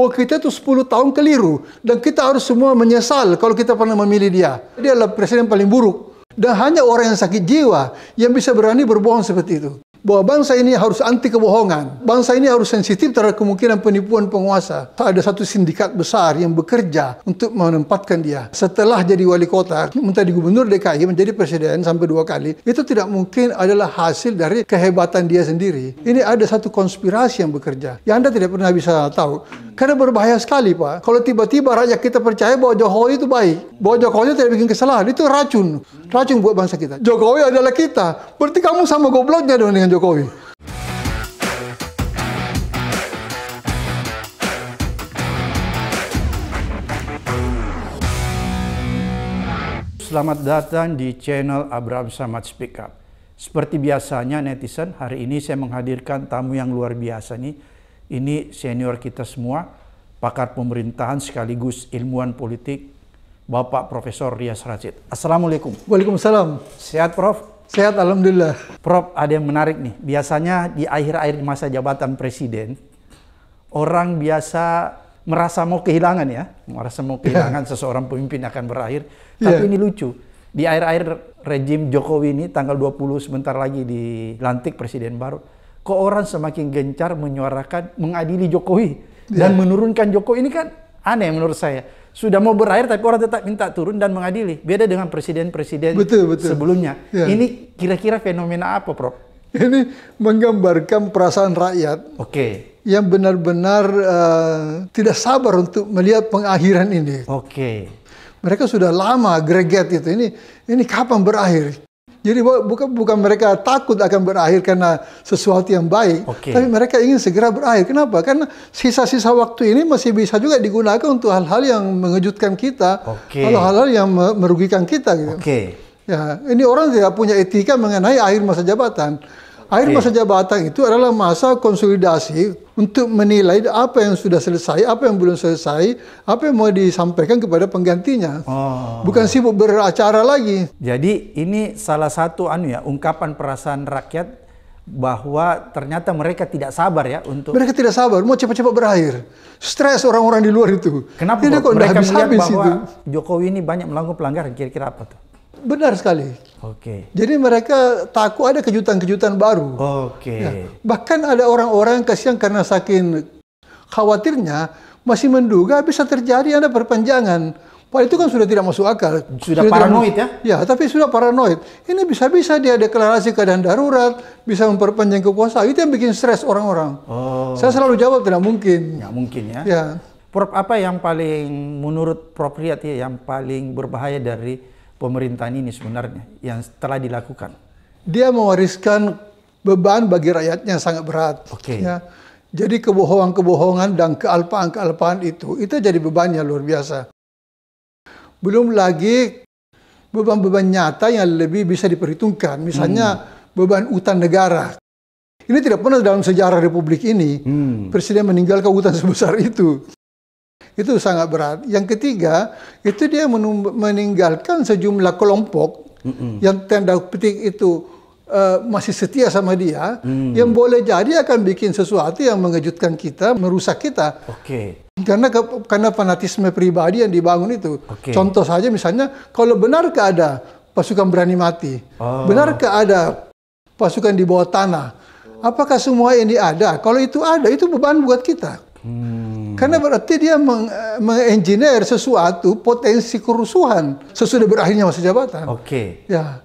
bahwa kita itu 10 tahun keliru dan kita harus semua menyesal kalau kita pernah memilih dia. Dia adalah presiden paling buruk dan hanya orang yang sakit jiwa yang bisa berani berbohong seperti itu bahwa bangsa ini harus anti kebohongan. Bangsa ini harus sensitif terhadap kemungkinan penipuan penguasa. Ada satu sindikat besar yang bekerja untuk menempatkan dia. Setelah jadi wali kota, menjadi gubernur DKI, menjadi presiden sampai dua kali, itu tidak mungkin adalah hasil dari kehebatan dia sendiri. Ini ada satu konspirasi yang bekerja, yang Anda tidak pernah bisa tahu. Karena berbahaya sekali, Pak. Kalau tiba-tiba rakyat kita percaya bahwa Jokowi itu baik, bahwa Jokowi tidak bikin kesalahan, itu racun. Racun buat bangsa kita. Jokowi adalah kita. Berarti kamu sama gobloknya dong dengan Jokowi. Selamat datang di channel Abraham Samad Speak Up. Seperti biasanya netizen, hari ini saya menghadirkan tamu yang luar biasa nih. Ini senior kita semua, pakar pemerintahan sekaligus ilmuwan politik, Bapak Profesor Rias Racit. Assalamualaikum. Waalaikumsalam. Sehat Prof? Sehat alhamdulillah. Prof, ada yang menarik nih. Biasanya di akhir-akhir masa jabatan presiden, orang biasa merasa mau kehilangan ya, merasa mau kehilangan yeah. seseorang pemimpin akan berakhir. Iya. Tapi yeah. ini lucu. Di akhir-akhir rejim Jokowi ini tanggal 20 sebentar lagi dilantik presiden baru, kok orang semakin gencar menyuarakan mengadili Jokowi yeah. dan iya. menurunkan Jokowi ini kan Aneh menurut saya. Sudah mau berakhir tapi orang tetap minta turun dan mengadili. Beda dengan presiden-presiden sebelumnya. Ya. Ini kira-kira fenomena apa, Prof? Ini menggambarkan perasaan rakyat. Oke. Okay. Yang benar-benar uh, tidak sabar untuk melihat pengakhiran ini. Oke. Okay. Mereka sudah lama greget itu. Ini ini kapan berakhir? Jadi bukan bukan mereka takut akan berakhir karena sesuatu yang baik, okay. tapi mereka ingin segera berakhir. Kenapa? Karena sisa-sisa waktu ini masih bisa juga digunakan untuk hal-hal yang mengejutkan kita, okay. atau hal-hal yang merugikan kita. Gitu. Okay. Ya, ini orang tidak punya etika mengenai akhir masa jabatan. Akhir okay. masa jabatan itu adalah masa konsolidasi untuk menilai apa yang sudah selesai, apa yang belum selesai, apa yang mau disampaikan kepada penggantinya. Oh. Bukan sibuk beracara lagi. Jadi ini salah satu anu ya ungkapan perasaan rakyat bahwa ternyata mereka tidak sabar ya untuk mereka tidak sabar mau cepat-cepat berakhir stres orang-orang di luar itu kenapa Jadi kok mereka habis -habis melihat bahwa itu? Jokowi ini banyak melanggar pelanggaran kira-kira apa tuh Benar sekali. Oke. Okay. Jadi mereka takut ada kejutan-kejutan baru. Oke. Okay. Nah, ya. Bahkan ada orang-orang kasihan karena saking khawatirnya masih menduga bisa terjadi ada perpanjangan. Pak itu kan sudah tidak masuk akal. Sudah, sudah paranoid ya? Ya, tapi sudah paranoid. Ini bisa-bisa dia deklarasi keadaan darurat, bisa memperpanjang kekuasaan. Itu yang bikin stres orang-orang. Oh. Saya selalu jawab tidak mungkin. Tidak mungkin ya. Ya. Prof, apa yang paling menurut Prof Riyad ya, yang paling berbahaya dari pemerintahan ini sebenarnya yang telah dilakukan? Dia mewariskan beban bagi rakyatnya sangat berat. Oke. Okay. Ya. Jadi kebohongan-kebohongan dan kealpaan-kealpaan itu, itu jadi bebannya luar biasa. Belum lagi beban-beban nyata yang lebih bisa diperhitungkan. Misalnya hmm. beban utang negara. Ini tidak pernah dalam sejarah Republik ini, hmm. Presiden meninggalkan utang sebesar itu itu sangat berat. Yang ketiga, itu dia meninggalkan sejumlah kelompok mm -mm. yang tanda petik itu uh, masih setia sama dia, mm. yang boleh jadi akan bikin sesuatu yang mengejutkan kita, merusak kita. Oke. Okay. Karena karena fanatisme pribadi yang dibangun itu. Okay. Contoh saja misalnya kalau benar ada pasukan berani mati? Oh. Benarkah ada pasukan di bawah tanah? Apakah semua ini ada? Kalau itu ada, itu beban buat kita. Hmm. Karena berarti dia eh, mengengineer sesuatu potensi kerusuhan sesudah berakhirnya masa jabatan. Oke. Okay. Ya.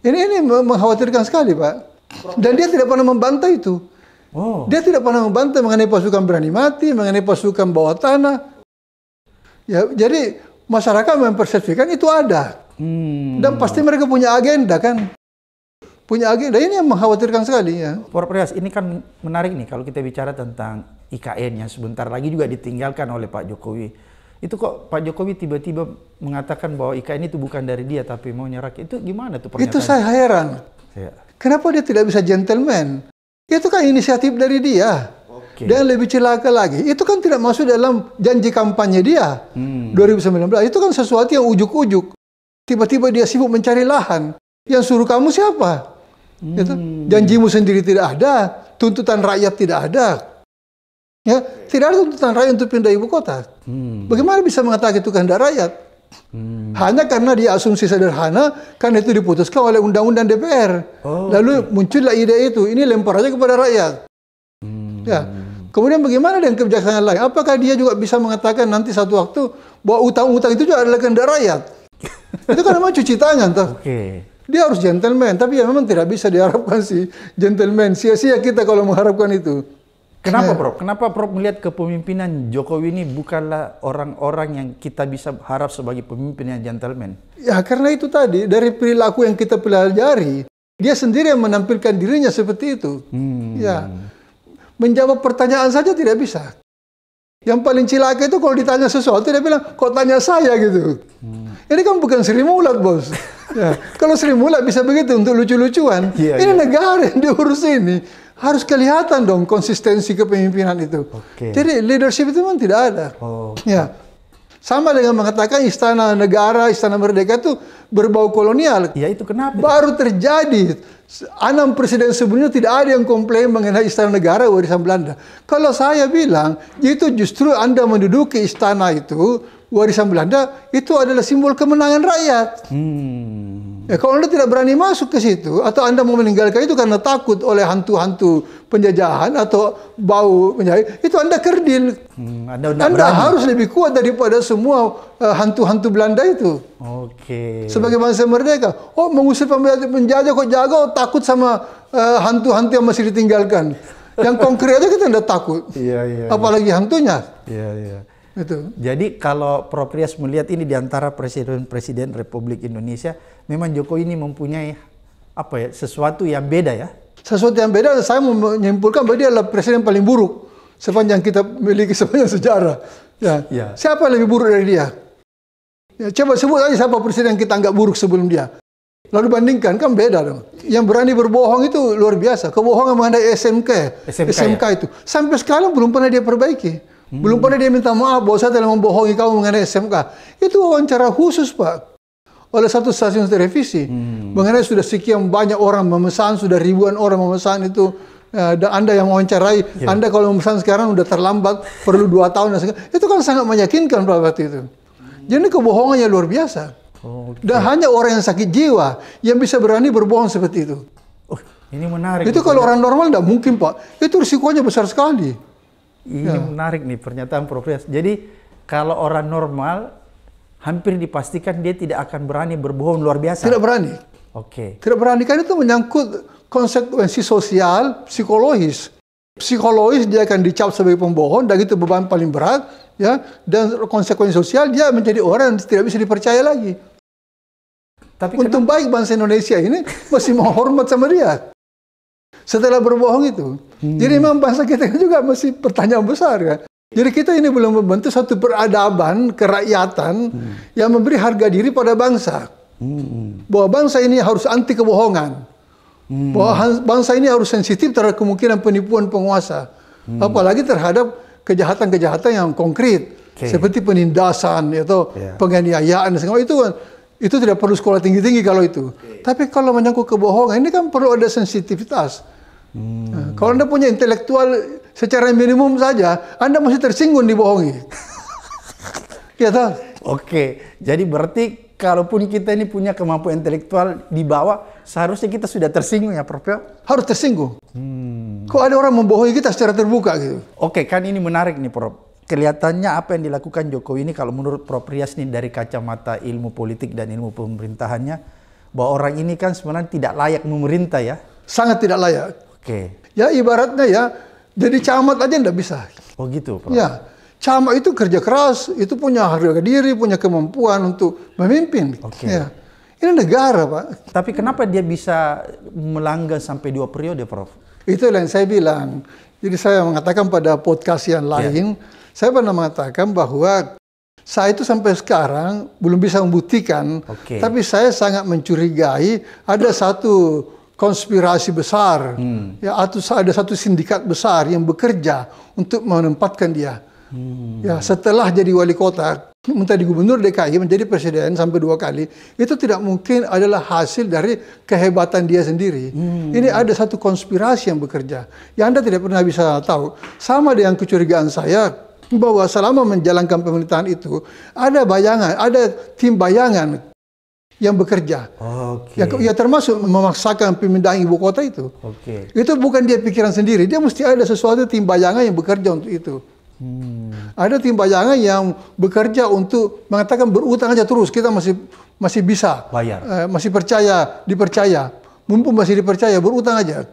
Ini ini mengkhawatirkan sekali, Pak. Dan dia tidak pernah membantah itu. Oh. Dia tidak pernah membantah mengenai pasukan berani mati, mengenai pasukan bawah tanah. Ya, jadi masyarakat mempersepsikan itu ada. Hmm. Dan pasti mereka punya agenda kan punya agenda ini yang mengkhawatirkan sekali ya. Prof. ini kan menarik nih kalau kita bicara tentang IKN yang sebentar lagi juga ditinggalkan oleh Pak Jokowi. Itu kok Pak Jokowi tiba-tiba mengatakan bahwa IKN itu bukan dari dia tapi mau nyerak. Itu gimana tuh pernyataan? Itu saya heran. Ya. Kenapa dia tidak bisa gentleman? Itu kan inisiatif dari dia. Okay. Dan lebih celaka lagi, itu kan tidak masuk dalam janji kampanye dia hmm. 2019. Itu kan sesuatu yang ujuk-ujuk. Tiba-tiba dia sibuk mencari lahan. Yang suruh kamu siapa? Hmm. Itu Janjimu sendiri tidak ada, tuntutan rakyat tidak ada. Ya, tidak ada tuntutan rakyat untuk pindah ibu kota. Hmm. Bagaimana bisa mengatakan itu kehendak rakyat? Hmm. Hanya karena dia asumsi sederhana, karena itu diputuskan oleh undang-undang DPR. Oh, Lalu okay. muncullah ide itu. Ini lempar aja kepada rakyat. Hmm. Ya. Kemudian bagaimana dengan kebijaksanaan lain? Apakah dia juga bisa mengatakan nanti satu waktu bahwa utang-utang itu juga adalah kehendak rakyat? itu kan memang cuci tangan, toh. Okay. Dia harus gentleman, tapi ya memang tidak bisa diharapkan si gentleman. Sia-sia kita kalau mengharapkan itu. Kenapa nah. Prof? Kenapa Prof melihat kepemimpinan Jokowi ini bukanlah orang-orang yang kita bisa harap sebagai pemimpin yang gentleman? Ya karena itu tadi dari perilaku yang kita pelajari, dia sendiri yang menampilkan dirinya seperti itu. Hmm. Ya. Menjawab pertanyaan saja tidak bisa. Yang paling cilaka itu kalau ditanya sesuatu dia bilang, "Kok tanya saya?" gitu. Hmm. Ini kan bukan Sri Mulat, Bos. ya. Kalau Sri Mulat bisa begitu untuk lucu-lucuan, yeah, ini yeah. negara yang diurus ini harus kelihatan dong konsistensi kepemimpinan itu. Okay. Jadi leadership itu memang tidak ada. Oh. Ya. Sama dengan mengatakan istana negara, istana merdeka itu berbau kolonial. Ya itu kenapa? Baru terjadi. Enam presiden sebelumnya tidak ada yang komplain mengenai istana negara warisan Belanda. Kalau saya bilang, itu justru Anda menduduki istana itu warisan Belanda itu adalah simbol kemenangan rakyat. Hmm. Ya, kalau Anda tidak berani masuk ke situ atau Anda mau meninggalkan itu karena takut oleh hantu-hantu penjajahan atau bau penjajah, itu Anda kerdil. Hmm, anda anda harus lebih kuat daripada semua eh, hantu-hantu uh, Belanda itu. Oke. Okay. Sebagai bangsa merdeka, oh mengusir penjajah kok jaga, oh, takut sama eh, hantu-hantu uh, yang masih ditinggalkan. Yang konkret aja kita tidak takut. Iya, iya. iya. Apalagi iya. hantunya. Iya, iya. Betul. Jadi kalau Prof. Rias melihat ini diantara presiden-presiden Republik Indonesia, memang Jokowi ini mempunyai apa ya sesuatu yang beda ya? Sesuatu yang beda. Saya menyimpulkan bahwa dia adalah presiden paling buruk sepanjang kita miliki sepanjang sejarah. Ya. ya. Siapa yang lebih buruk dari dia? Ya, coba sebut aja siapa presiden yang kita anggap buruk sebelum dia. Lalu bandingkan kan beda dong. Yang berani berbohong itu luar biasa. Kebohongan mengenai SMK, SMK, SMK ya? itu sampai sekarang belum pernah dia perbaiki. Hmm. Belum pernah dia minta maaf bahwa saya telah membohongi kamu mengenai SMK. Itu wawancara khusus, Pak. Oleh satu stasiun televisi. Hmm. Mengenai sudah sekian banyak orang memesan, sudah ribuan orang memesan itu. Eh, dan Anda yang wawancarai, yeah. Anda kalau memesan sekarang sudah terlambat, perlu dua tahun. Dan itu kan sangat meyakinkan Pak waktu itu. Jadi kebohongannya luar biasa. Oh, okay. Gitu. Dan hanya orang yang sakit jiwa yang bisa berani berbohong seperti itu. Oh, ini menarik. Itu kalau orang normal tidak mungkin Pak. Itu risikonya besar sekali. Ini ya. menarik nih pernyataan Prof. Jadi kalau orang normal hampir dipastikan dia tidak akan berani berbohong luar biasa. Tidak berani. Oke. Okay. Tidak berani kan itu menyangkut konsekuensi sosial, psikologis. Psikologis dia akan dicap sebagai pembohong dan itu beban paling berat ya dan konsekuensi sosial dia menjadi orang yang tidak bisa dipercaya lagi. Tapi Untung kenapa? baik bangsa Indonesia ini masih menghormat sama dia setelah berbohong itu. Hmm. Jadi memang bahasa kita juga masih pertanyaan besar kan. Jadi kita ini belum membentuk satu peradaban kerakyatan hmm. yang memberi harga diri pada bangsa. Hmm. Bahwa bangsa ini harus anti kebohongan. Hmm. Bahwa bangsa ini harus sensitif terhadap kemungkinan penipuan penguasa. Hmm. Apalagi terhadap kejahatan-kejahatan yang konkret. Okay. Seperti penindasan atau yeah. penganiayaan segala itu kan itu tidak perlu sekolah tinggi-tinggi kalau itu. Okay. Tapi kalau menyangkut kebohongan ini kan perlu ada sensitivitas. Hmm. Nah, kalau Anda punya intelektual secara minimum saja, Anda masih tersinggung dibohongi. Iya, toh? Oke, jadi berarti kalaupun kita ini punya kemampuan intelektual di bawah, seharusnya kita sudah tersinggung ya Prof. Ya? Harus tersinggung. Hmm. Kok ada orang membohongi kita secara terbuka gitu? Oke, kan ini menarik nih Prof. Kelihatannya apa yang dilakukan Jokowi ini kalau menurut Prof. Rias nih dari kacamata ilmu politik dan ilmu pemerintahannya, bahwa orang ini kan sebenarnya tidak layak memerintah ya? Sangat tidak layak Oke. Ya ibaratnya ya jadi camat aja ndak bisa. Oh gitu, pak. Ya. Camat itu kerja keras, itu punya harga diri, punya kemampuan untuk memimpin. Oke. Ya. Ini negara, Pak. Tapi kenapa dia bisa melanggar sampai dua periode, Prof? Itu yang saya bilang. Jadi saya mengatakan pada podcast yang ya. lain, yeah. saya pernah mengatakan bahwa saya itu sampai sekarang belum bisa membuktikan, okay. tapi saya sangat mencurigai ada satu konspirasi besar. Hmm. Ya atau ada satu sindikat besar yang bekerja untuk menempatkan dia. Hmm. Ya setelah jadi wali kota, menjadi gubernur DKI, menjadi presiden sampai dua kali, itu tidak mungkin adalah hasil dari kehebatan dia sendiri. Hmm. Ini ada satu konspirasi yang bekerja, yang Anda tidak pernah bisa tahu. Sama dengan kecurigaan saya bahwa selama menjalankan pemerintahan itu, ada bayangan, ada tim bayangan yang bekerja. Okay. Yang ya termasuk memaksakan pemindahan ibu kota itu. Okay. Itu bukan dia pikiran sendiri, dia mesti ada sesuatu tim bayangan yang bekerja untuk itu. Hmm. Ada tim bayangan yang bekerja untuk mengatakan berutang aja terus kita masih masih bisa bayar, eh, masih percaya, dipercaya, mumpung masih dipercaya berutang aja,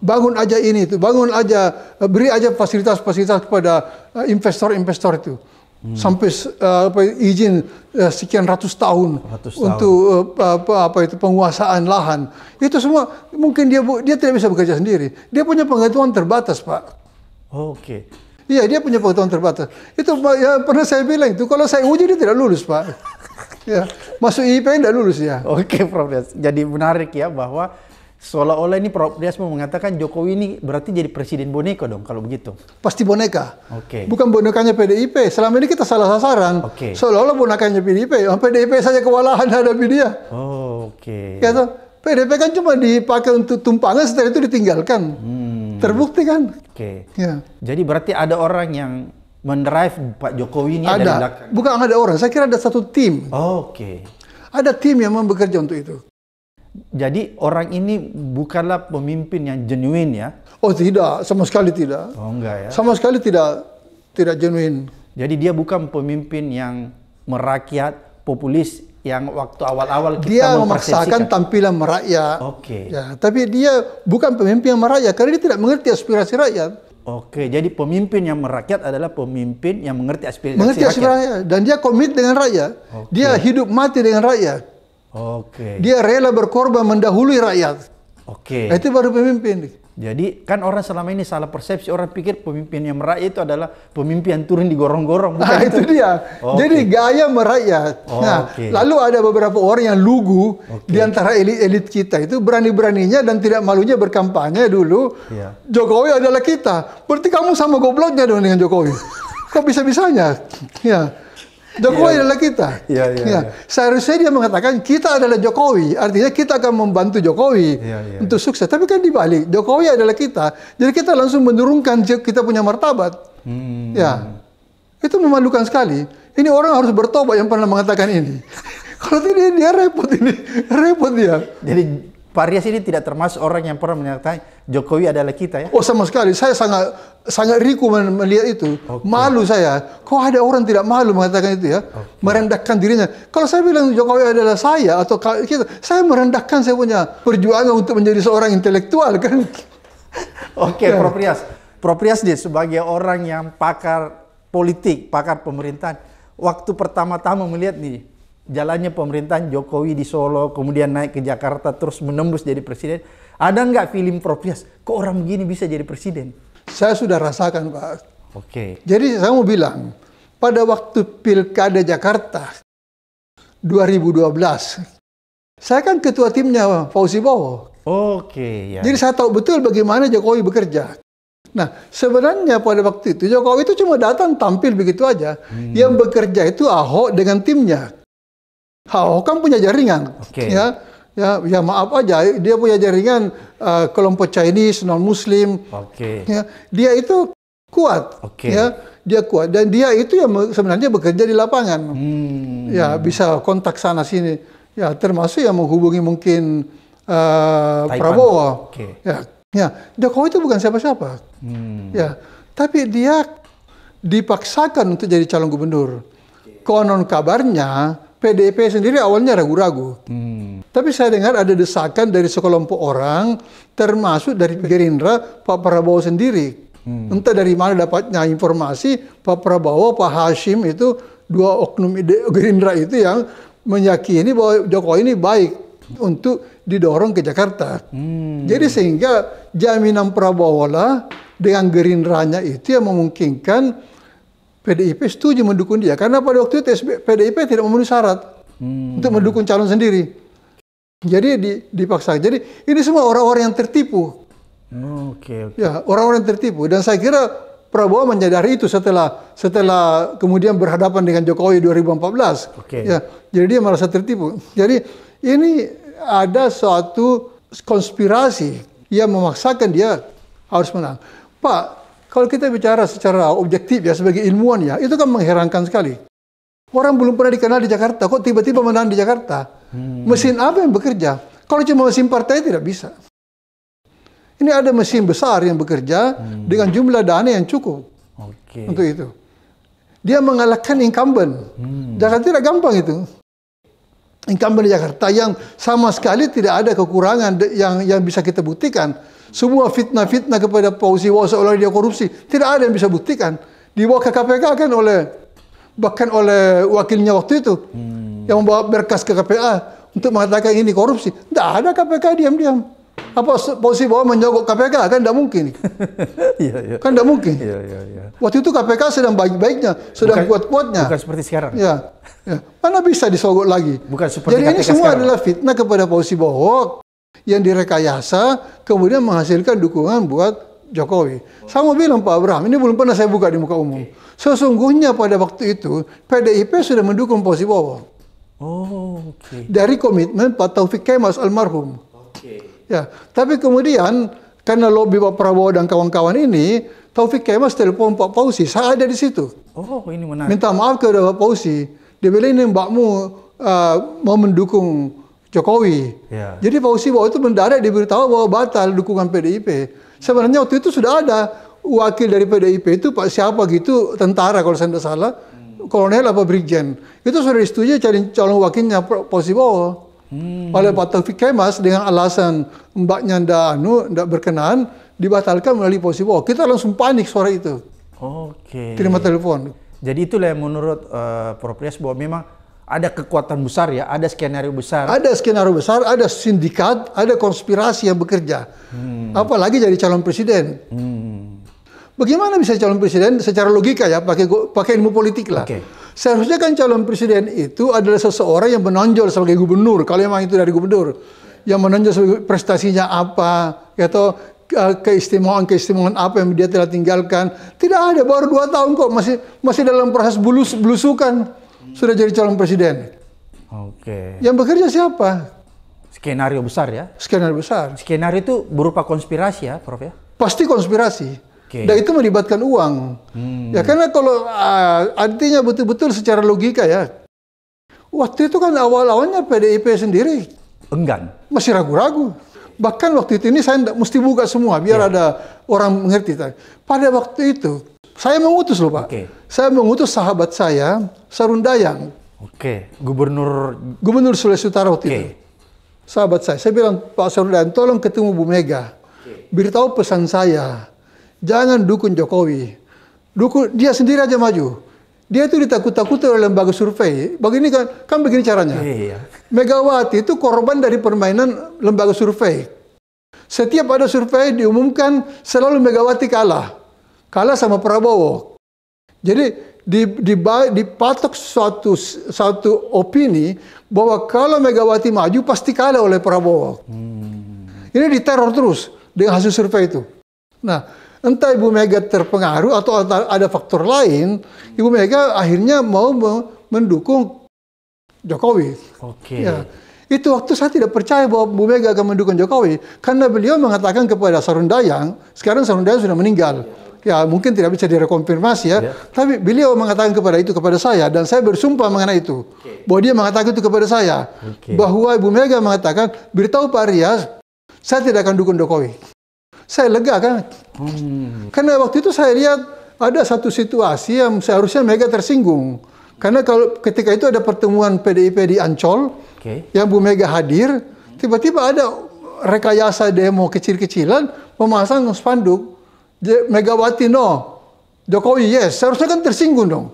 bangun aja ini itu, bangun aja, eh, beri aja fasilitas-fasilitas kepada eh, investor-investor itu hmm. sampai uh, apa, izin uh, sekian ratus tahun, ratus tahun. untuk uh, apa, apa itu penguasaan lahan itu semua mungkin dia dia tidak bisa bekerja sendiri dia punya pengetahuan terbatas pak oke okay. iya dia punya pengetahuan terbatas itu ya, pernah saya bilang itu kalau saya uji dia tidak lulus pak ya masuk IPN tidak lulus ya oke okay, Prof jadi menarik ya bahwa seolah-olah ini Prof. Dias mau mengatakan Jokowi ini berarti jadi presiden boneka dong kalau begitu. Pasti boneka. Oke. Okay. Bukan bonekanya PDIP. Selama ini kita salah sasaran. Oke. Okay. Seolah-olah bonekanya PDIP. PDIP saja kewalahan hadapi dia. Oh, oke. Ya okay. Gitu. PDIP kan cuma dipakai untuk tumpangan setelah itu ditinggalkan. Hmm. Terbukti kan? Oke. Okay. Ya. Jadi berarti ada orang yang mendrive Pak Jokowi ini ada. dari belakang. Bukan ada orang, saya kira ada satu tim. Oh, oke. Okay. Ada tim yang memang bekerja untuk itu. Jadi orang ini bukanlah pemimpin yang genuine ya? Oh tidak, sama sekali tidak. Oh enggak ya? Sama sekali tidak tidak genuine. Jadi dia bukan pemimpin yang merakyat, populis yang waktu awal-awal kita dia memaksakan tampilan merakyat. Oke. Okay. Ya, tapi dia bukan pemimpin yang merakyat karena dia tidak mengerti aspirasi rakyat. Oke, jadi pemimpin yang merakyat adalah pemimpin yang mengerti aspirasi, mengerti aspirasi rakyat. rakyat dan dia komit dengan rakyat. Okay. Dia hidup mati dengan rakyat. Oke. Okay. Dia rela berkorban mendahului rakyat. Oke. Okay. Nah, itu baru pemimpin. Jadi kan orang selama ini salah persepsi orang pikir pemimpin yang merakyat itu adalah pemimpin yang turun di gorong-gorong. Nah, itu, itu dia. Oh, Jadi gaya merakyat. Oh, nah, okay. lalu ada beberapa orang yang lugu okay. di antara elit-elit kita itu berani-beraninya dan tidak malunya berkampanye dulu. Yeah. Jokowi adalah kita. Berarti kamu sama gobloknya dong dengan Jokowi. Kok bisa-bisanya? Ya. Jokowi yeah. adalah kita. Yeah, yeah, ya. yeah. Seharusnya dia mengatakan kita adalah Jokowi. Artinya kita akan membantu Jokowi yeah, yeah, iya. untuk yeah. sukses. Tapi kan dibalik, Jokowi adalah kita. Jadi kita langsung menurunkan kita punya martabat. Hmm. Ya, itu memalukan sekali. Ini orang harus bertobat yang pernah mengatakan ini. Kalau tidak dia repot ini, repot dia. Jadi Pak Rias ini tidak termasuk orang yang pernah menyatakan Jokowi adalah kita ya? Oh sama sekali, saya sangat sangat riku melihat itu. Okay. Malu saya. Kok ada orang tidak malu mengatakan itu ya? Okay. Merendahkan dirinya. Kalau saya bilang Jokowi adalah saya atau kita, saya merendahkan saya punya perjuangan untuk menjadi seorang intelektual kan. Oke, okay, ya. Prof Rias. Prof Rias dia sebagai orang yang pakar politik, pakar pemerintahan. Waktu pertama-tama melihat nih jalannya pemerintahan Jokowi di Solo, kemudian naik ke Jakarta, terus menembus jadi presiden. Ada nggak film propias? Kok orang begini bisa jadi presiden? Saya sudah rasakan, Pak. Oke. Okay. Jadi saya mau bilang, pada waktu Pilkada Jakarta 2012, saya kan ketua timnya Fauzi Bowo. Oke, okay, ya. Jadi saya tahu betul bagaimana Jokowi bekerja. Nah, sebenarnya pada waktu itu Jokowi itu cuma datang tampil begitu aja. Hmm. Yang bekerja itu Ahok dengan timnya. Hao kan punya jaringan. Okay. Ya, ya, ya maaf aja, dia punya jaringan uh, kelompok Chinese non Muslim. Okay. Ya, dia itu kuat. Okay. Ya, dia kuat dan dia itu yang sebenarnya bekerja di lapangan. Hmm. Ya, bisa kontak sana sini. Ya, termasuk yang menghubungi mungkin uh, Prabowo. Okay. Ya, ya, Jokowi itu bukan siapa-siapa. Hmm. Ya, tapi dia dipaksakan untuk jadi calon gubernur. Konon kabarnya PDIP sendiri awalnya ragu-ragu. Hmm. Tapi saya dengar ada desakan dari sekelompok orang, termasuk dari Gerindra, Pak Prabowo sendiri. Hmm. Entah dari mana dapatnya informasi, Pak Prabowo, Pak Hashim itu, dua oknum Gerindra itu yang meyakini bahwa Jokowi ini baik untuk didorong ke Jakarta. Hmm. Jadi sehingga jaminan Prabowo lah dengan Gerindranya itu yang memungkinkan PDIP setuju mendukung dia karena pada waktu itu PDIP tidak memenuhi syarat hmm. untuk mendukung calon sendiri. Jadi dipaksa. Jadi ini semua orang-orang yang tertipu. Oh, oke. Okay, okay. Ya orang-orang yang tertipu dan saya kira Prabowo menyadari itu setelah setelah kemudian berhadapan dengan Jokowi 2014. Okay. Ya jadi dia merasa tertipu. Jadi ini ada suatu konspirasi yang memaksakan dia harus menang. Pak kalau kita bicara secara objektif ya sebagai ilmuwan ya, itu kan mengherankan sekali. Orang belum pernah dikenal di Jakarta, kok tiba-tiba menang di Jakarta? Hmm. Mesin apa yang bekerja? Kalau cuma mesin partai tidak bisa. Ini ada mesin besar yang bekerja hmm. dengan jumlah dana yang cukup okay. untuk itu. Dia mengalahkan incumbent. Hmm. Jakarta tidak gampang itu. Incumbent di Jakarta yang sama sekali tidak ada kekurangan yang yang bisa kita buktikan semua fitnah-fitnah kepada Fauzi wah seolah dia korupsi. Tidak ada yang bisa buktikan. Dibawa ke KPK kan oleh bahkan oleh wakilnya waktu itu hmm. yang membawa berkas ke KPA untuk mengatakan ini korupsi. Tidak ada KPK diam-diam. Apa Fauzi bawa menjogok KPK kan tidak mungkin. Iya, iya. Kan tidak mungkin. Ya, ya, ya. Waktu itu KPK sedang baik-baiknya, sedang kuat-kuatnya. Bukan seperti sekarang. Ya. ya. Mana bisa disogok lagi? Bukan seperti Jadi ini semua sekarang. adalah fitnah kepada Fauzi Bohok yang direkayasa kemudian menghasilkan dukungan buat Jokowi. Saya mau bilang Pak Abraham, ini belum pernah saya buka di muka umum. Sesungguhnya pada waktu itu PDIP sudah mendukung posisi Bowo. Oh, okay. Dari komitmen Pak Taufik Kemas almarhum. Okay. Ya, tapi kemudian karena lobby Pak Prabowo dan kawan-kawan ini, Taufik Kemas telepon Pak Pausi, saya ada di situ. Oh, ini menarik. Minta maaf ke Pak Pausi, dia bilang ini mbakmu uh, mau mendukung Jokowi. Ya. Jadi Pak Usibo itu mendadak diberitahu bahwa batal dukungan PDIP. Sebenarnya waktu itu sudah ada wakil dari PDIP itu Pak siapa gitu tentara kalau saya tidak salah, hmm. kolonel apa brigjen. Itu sudah disetujui cari calon wakilnya Pak Usibo. Hmm. Oleh Pak Taufik Kemas dengan alasan mbaknya ndak anu ndak berkenan dibatalkan melalui Pak Kita langsung panik suara itu. Oke. Okay. Terima telepon. Jadi itulah yang menurut uh, eh, Prof. bahwa memang ada kekuatan besar ya, ada skenario besar. Ada skenario besar, ada sindikat, ada konspirasi yang bekerja. Hmm. Apalagi jadi calon presiden. Hmm. Bagaimana bisa calon presiden secara logika ya, pakai pakai ilmu politik lah. Okay. Seharusnya kan calon presiden itu adalah seseorang yang menonjol sebagai gubernur, kalau memang itu dari gubernur. Yang menonjol sebagai prestasinya apa, atau keistimewaan-keistimewaan apa yang dia telah tinggalkan. Tidak ada, baru dua tahun kok masih masih dalam proses bulus belusukan sudah jadi calon presiden. Oke. Okay. Yang bekerja siapa? Skenario besar ya? Skenario besar. Skenario itu berupa konspirasi ya, Prof ya? Pasti konspirasi. Okay. Dan itu melibatkan uang. Hmm. Ya karena kalau uh, artinya betul-betul secara logika ya. Waktu itu kan awal-awalnya PDIP sendiri enggan. Masih ragu-ragu. Bahkan waktu itu ini saya tidak mesti buka semua biar yeah. ada orang mengerti. Pada waktu itu saya mengutus loh Pak. Okay. Saya mengutus sahabat saya, Sarundayang. Oke, okay. gubernur Gubernur Sulawesi Utara waktu okay. itu. Sahabat saya, saya bilang Pak Sarundayang tolong ketemu Bu Mega. Okay. Beritahu pesan saya. Jangan dukun Jokowi. Dukung dia sendiri aja maju. Dia itu ditakut takut oleh lembaga survei. Begini kan, kan begini caranya. Iya, iya. Megawati itu korban dari permainan lembaga survei. Setiap ada survei diumumkan selalu Megawati kalah kalah sama Prabowo. Jadi dipatok suatu suatu opini bahwa kalau Megawati maju pasti kalah oleh Prabowo. Hmm. Ini diteror terus dengan hasil survei itu. Nah, entah Ibu Mega terpengaruh atau ada faktor lain, Ibu Mega akhirnya mau mendukung Jokowi. Oke. Okay. Ya. Itu waktu saya tidak percaya bahwa Bu Mega akan mendukung Jokowi karena beliau mengatakan kepada Sarundayang, sekarang Sarundayang sudah meninggal ya mungkin tidak bisa direkonfirmasi ya, yeah. Tapi beliau mengatakan kepada itu kepada saya dan saya bersumpah mengenai itu. Okay. Bahwa dia mengatakan itu kepada saya. Okay. Bahwa Ibu Mega mengatakan, "Beritahu Pak Rias, saya tidak akan dukung Jokowi." Saya lega kan? Hmm. Karena waktu itu saya lihat ada satu situasi yang seharusnya Mega tersinggung. Karena kalau ketika itu ada pertemuan PDIP di Ancol, okay. yang Bu Mega hadir, tiba-tiba ada rekayasa demo kecil-kecilan memasang spanduk Megawati no, Jokowi yes. Seharusnya kan tersinggung dong.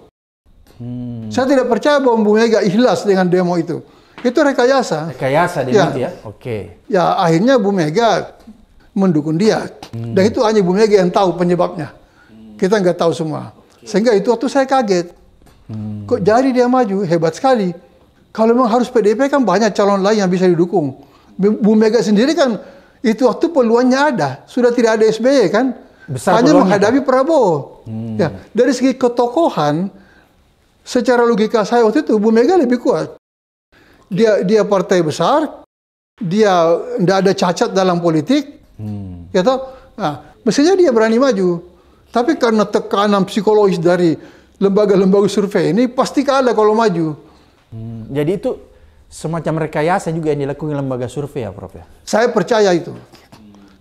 Hmm. Saya tidak percaya bahwa Bu Mega ikhlas dengan demo itu. Itu rekayasa. Rekayasa dia ya. ya. Oke. Okay. Ya akhirnya Bu Mega mendukung dia. Hmm. Dan itu hanya Bu Mega yang tahu penyebabnya. Hmm. Kita nggak tahu semua. Okay. Sehingga itu waktu saya kaget. Hmm. Kok jadi dia maju? Hebat sekali. Kalau memang harus PDP kan banyak calon lain yang bisa didukung. Bu Mega sendiri kan itu waktu peluangnya ada. Sudah tidak ada SBY kan. Besar hanya peluangnya. menghadapi Prabowo. Hmm. Ya, dari segi ketokohan, secara logika saya waktu itu Bu Mega lebih kuat. Dia dia partai besar, dia tidak ada cacat dalam politik, hmm. ya toh. Nah, mestinya dia berani maju. Tapi karena tekanan psikologis dari lembaga-lembaga survei ini pasti kalah kalau maju. Hmm. Jadi itu semacam rekayasa juga yang dilakukan lembaga survei ya, Prof ya. Saya percaya itu.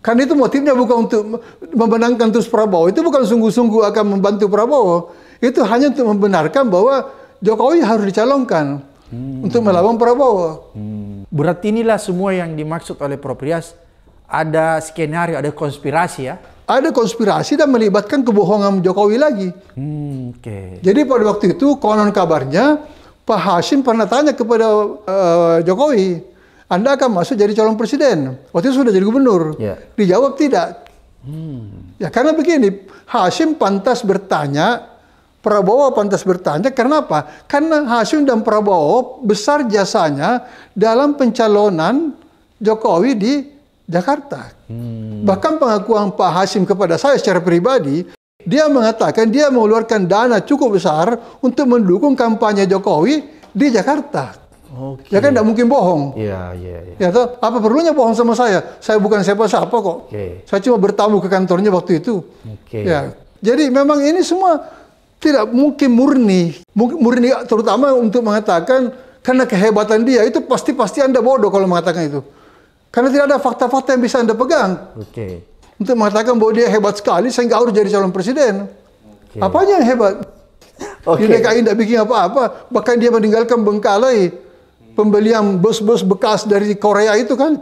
Kan itu motifnya bukan untuk memenangkan terus Prabowo. Itu bukan sungguh-sungguh akan membantu Prabowo. Itu hanya untuk membenarkan bahwa Jokowi harus dicalonkan hmm. untuk melawan Prabowo. Hmm. Berarti inilah semua yang dimaksud oleh Proprias, Ada skenario, ada konspirasi ya? Ada konspirasi dan melibatkan kebohongan Jokowi lagi. Hmm, Okay. Jadi pada waktu itu konon kabarnya Pak Hashim pernah tanya kepada uh, Jokowi, anda akan masuk jadi calon presiden. Waktu itu sudah jadi gubernur. Yeah. Dijawab tidak. Hmm. Ya karena begini, Hashim pantas bertanya, Prabowo pantas bertanya. karena apa? Karena Hashim dan Prabowo besar jasanya dalam pencalonan Jokowi di Jakarta. Hmm. Bahkan pengakuan Pak Hashim kepada saya secara pribadi, dia mengatakan dia mengeluarkan dana cukup besar untuk mendukung kampanye Jokowi di Jakarta. Okay. Ya kan tidak mungkin bohong. Iya, iya, iya. Ya, toh, apa perlunya bohong sama saya? Saya bukan siapa-siapa kok. Okay. Saya cuma bertamu ke kantornya waktu itu. Okay. Ya. Jadi memang ini semua tidak mungkin murni. Murni terutama untuk mengatakan karena kehebatan dia itu pasti-pasti Anda bodoh kalau mengatakan itu. Karena tidak ada fakta-fakta yang bisa Anda pegang. Oke. Okay. Untuk mengatakan bahwa dia hebat sekali sehingga harus jadi calon presiden. Okay. Apanya yang hebat? Okay. Di DKI tidak bikin apa-apa, bahkan dia meninggalkan Bengkalai pembelian bus-bus bekas dari Korea itu kan.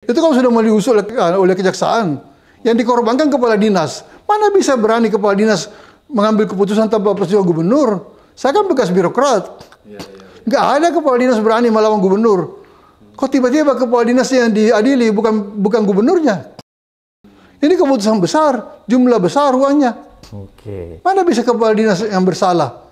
Itu kan sudah mau diusul eh, oleh kejaksaan. Yang dikorbankan kepala dinas. Mana bisa berani kepala dinas mengambil keputusan tanpa persetujuan gubernur? Saya kan bekas birokrat. Enggak iya, iya. Nggak ada kepala dinas berani melawan gubernur. Kok tiba-tiba kepala dinas yang diadili bukan bukan gubernurnya? Ini keputusan besar, jumlah besar uangnya. Oke. Mana bisa kepala dinas yang bersalah?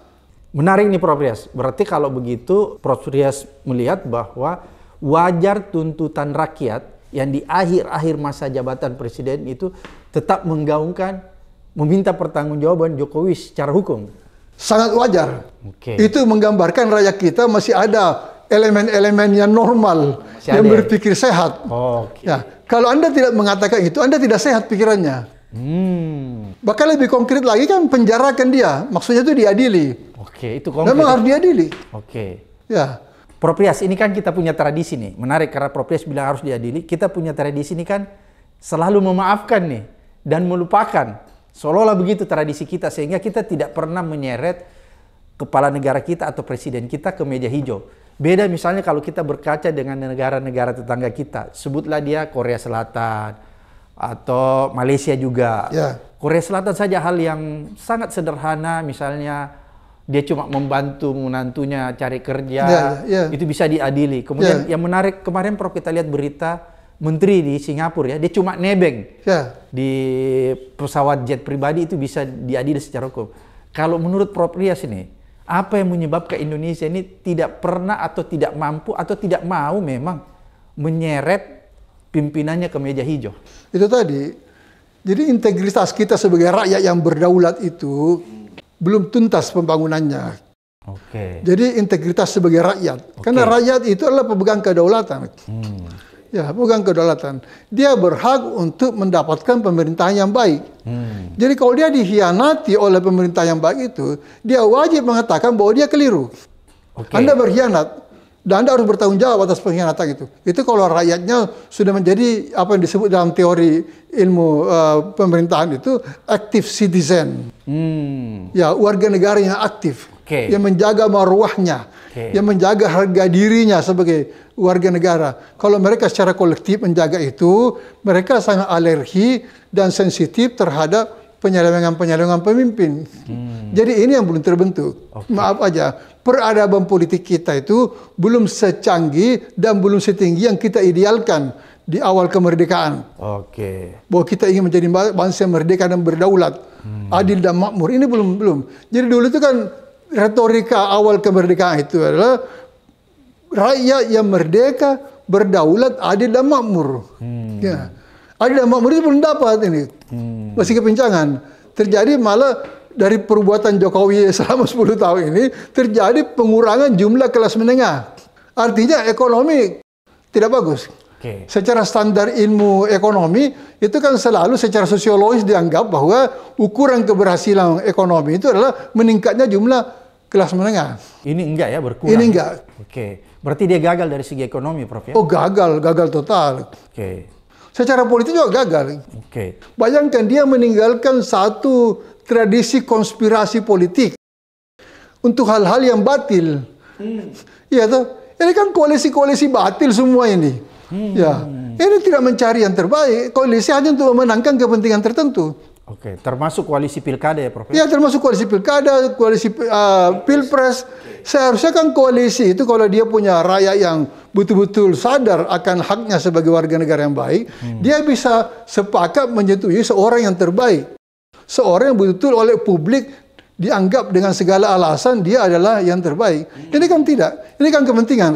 Menarik nih Prof. Rias. Berarti kalau begitu Prof. Rias melihat bahwa wajar tuntutan rakyat yang di akhir-akhir masa jabatan presiden itu tetap menggaungkan meminta pertanggungjawaban Jokowi secara hukum. Sangat wajar. Okay. Itu menggambarkan rakyat kita masih ada elemen-elemen yang normal Masih yang ada. Ya? berpikir sehat. Oh, okay. ya, kalau anda tidak mengatakan itu, anda tidak sehat pikirannya. Hmm. Bahkan lebih konkret lagi kan penjarakan dia, maksudnya itu diadili. Oke, itu konkret. Memang harus diadili. Oke. Ya. Proprias ini kan kita punya tradisi nih. Menarik karena Proprias bilang harus diadili. Kita punya tradisi ini kan selalu memaafkan nih dan melupakan. Seolah-olah begitu tradisi kita sehingga kita tidak pernah menyeret kepala negara kita atau presiden kita ke meja hijau. Beda misalnya kalau kita berkaca dengan negara-negara tetangga kita. Sebutlah dia Korea Selatan atau Malaysia juga. Yeah. Korea Selatan saja hal yang sangat sederhana misalnya dia cuma membantu menantunya cari kerja, yeah, yeah, yeah. itu bisa diadili. Kemudian ya. yang menarik kemarin Prof kita lihat berita menteri di Singapura ya, dia cuma nebeng ya. di pesawat jet pribadi itu bisa diadili secara hukum. Kalau menurut Prof Rias ini, apa yang menyebabkan Indonesia ini tidak pernah atau tidak mampu atau tidak mau memang menyeret pimpinannya ke meja hijau? Itu tadi. Jadi integritas kita sebagai rakyat yang berdaulat itu belum tuntas pembangunannya. Oke. Okay. Jadi integritas sebagai rakyat, okay. karena rakyat itu adalah pemegang kedaulatan. Hmm. Ya, pemegang kedaulatan. Dia berhak untuk mendapatkan pemerintahan yang baik. Hmm. Jadi kalau dia dikhianati oleh pemerintah yang baik itu, dia wajib mengatakan bahwa dia keliru. Okay. Anda berkhianat dan Anda harus bertanggung jawab atas pengkhianatan itu. Itu kalau rakyatnya sudah menjadi apa yang disebut dalam teori ilmu uh, pemerintahan itu aktif citizen. Hmm. Ya, warga negara yang aktif. Okay. Yang menjaga maruahnya, Okay. Yang menjaga harga dirinya sebagai warga negara. Kalau mereka secara kolektif menjaga itu, mereka sangat alergi dan sensitif terhadap penyelewengan-penyelewengan pemimpin. Hmm. Jadi ini yang belum terbentuk. Okay. Maaf aja, peradaban politik kita itu belum secanggih dan belum setinggi yang kita idealkan di awal kemerdekaan. Oke. Okay. Bahwa kita ingin menjadi bangsa yang merdeka dan berdaulat, hmm. adil dan makmur. Ini belum belum. Jadi dulu itu kan retorika awal kemerdekaan itu adalah rakyat yang merdeka, berdaulat, adil dan makmur. Hmm. Ya. Ada dampak murid belum dapat ini. Hmm. Masih kepincangan. Terjadi malah dari perbuatan Jokowi selama 10 tahun ini terjadi pengurangan jumlah kelas menengah. Artinya ekonomi tidak bagus. Okay. Secara standar ilmu ekonomi itu kan selalu secara sosiologis dianggap bahwa ukuran keberhasilan ekonomi itu adalah meningkatnya jumlah kelas menengah. Ini enggak ya berkurang. Ini enggak. Oke. Okay. Berarti dia gagal dari segi ekonomi, Prof ya? Oh, gagal, gagal total. Oke. Okay. Secara politik juga gagal. Oke. Okay. Bayangkan dia meninggalkan satu tradisi konspirasi politik untuk hal-hal yang batil. Hmm. Iya tuh. Ini kan koalisi-koalisi batil semua ini. Hmm. Ya. Ini tidak mencari yang terbaik, koalisi hanya untuk memenangkan kepentingan tertentu. Oke, termasuk koalisi pilkada ya, Prof? Ya, termasuk koalisi pilkada, koalisi uh, pilpres. Seharusnya kan koalisi itu kalau dia punya rakyat yang betul-betul sadar akan haknya sebagai warga negara yang baik, hmm. dia bisa sepakat menyetujui seorang yang terbaik. Seorang yang betul-betul oleh publik dianggap dengan segala alasan dia adalah yang terbaik. Ini kan tidak. Ini kan kepentingan.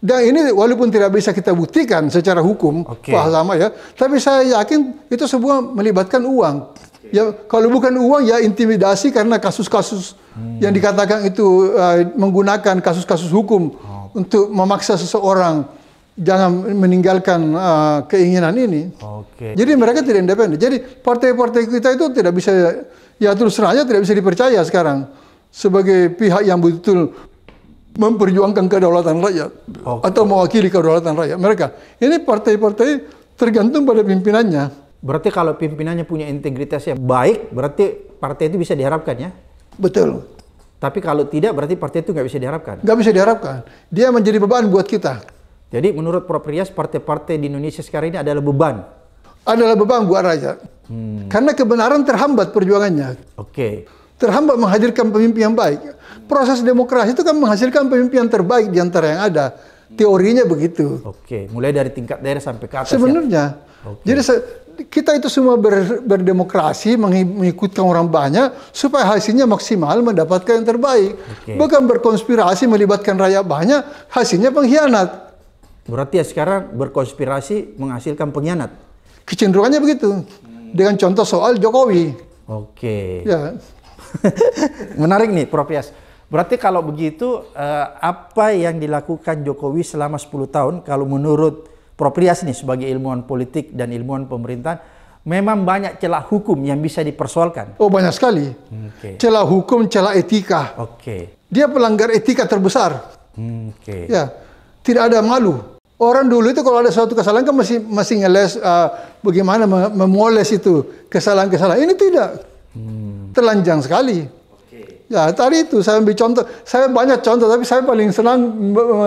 Dan ini walaupun tidak bisa kita buktikan secara hukum okay. Lama ya, tapi saya yakin itu semua melibatkan uang. Okay. Ya kalau bukan uang ya intimidasi karena kasus-kasus hmm. yang dikatakan itu uh, menggunakan kasus-kasus hukum oh. untuk memaksa seseorang jangan meninggalkan uh, keinginan ini. Okay. Jadi mereka tidak independen. Jadi partai-partai kita itu tidak bisa ya terus saja tidak bisa dipercaya sekarang sebagai pihak yang betul memperjuangkan kedaulatan rakyat okay. atau mewakili kedaulatan rakyat mereka. Ini partai-partai tergantung pada pimpinannya. Berarti kalau pimpinannya punya integritas yang baik, berarti partai itu bisa diharapkan ya? Betul. Tapi kalau tidak, berarti partai itu nggak bisa diharapkan? Nggak bisa diharapkan. Dia menjadi beban buat kita. Jadi menurut Prof. Rias, partai-partai di Indonesia sekarang ini adalah beban? Adalah beban buat rakyat. Hmm. Karena kebenaran terhambat perjuangannya. Oke. Okay terhambat menghadirkan pemimpin yang baik. Proses demokrasi itu kan menghasilkan pemimpin yang terbaik di antara yang ada. Teorinya begitu. Oke, mulai dari tingkat daerah sampai ke atas. Ya? Sebenarnya. Ya? Jadi kita itu semua ber, berdemokrasi mengikuti orang banyak supaya hasilnya maksimal mendapatkan yang terbaik. Okay. Bukan berkonspirasi melibatkan rakyat banyak, hasilnya pengkhianat. Berarti ya sekarang berkonspirasi menghasilkan pengkhianat. Kecenderungannya begitu. Dengan contoh soal Jokowi. Oke. Ya. Menarik nih Prof. Yas. Berarti kalau begitu eh, apa yang dilakukan Jokowi selama 10 tahun kalau menurut Prof. Yas nih sebagai ilmuwan politik dan ilmuwan pemerintahan memang banyak celah hukum yang bisa dipersoalkan. Oh banyak sekali. Okay. Celah hukum, celah etika. Oke. Okay. Dia pelanggar etika terbesar. Oke. Okay. Ya, tidak ada malu. Orang dulu itu kalau ada suatu kesalahan kan masih masih ngeles uh, bagaimana memoles itu kesalahan-kesalahan. Ini tidak. Hmm telanjang sekali. Okay. Ya, tadi itu saya ambil contoh. Saya banyak contoh, tapi saya paling senang